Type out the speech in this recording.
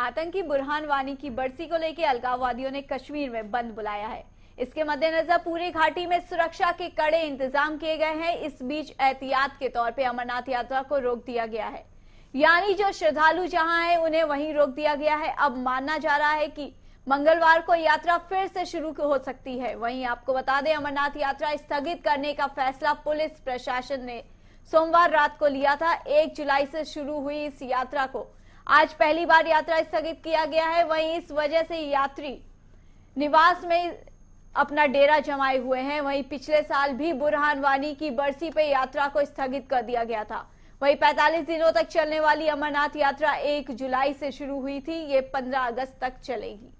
आतंकी बुरहान वानी की बरसी को लेकर अलगाववादियों ने कश्मीर में बंद बुलाया है इसके मद्देनजर पूरी घाटी में सुरक्षा के कड़े इंतजाम किए गए हैं इस बीच एहतियात के तौर पर अमरनाथ यात्रा को रोक दिया गया है यानी जो श्रद्धालु जहां है उन्हें वहीं रोक दिया गया है अब माना जा रहा है कि मंगलवार को यात्रा फिर से शुरू हो सकती है वहीं आपको बता दें अमरनाथ यात्रा स्थगित करने का फैसला पुलिस प्रशासन ने सोमवार रात को लिया था एक जुलाई से शुरू हुई इस यात्रा को आज पहली बार यात्रा स्थगित किया गया है वहीं इस वजह से यात्री निवास में अपना डेरा जमाए हुए हैं वहीं पिछले साल भी बुरहान वानी की बरसी पे यात्रा को स्थगित कर दिया गया था वहीं 45 दिनों तक चलने वाली अमरनाथ यात्रा 1 जुलाई से शुरू हुई थी ये 15 अगस्त तक चलेगी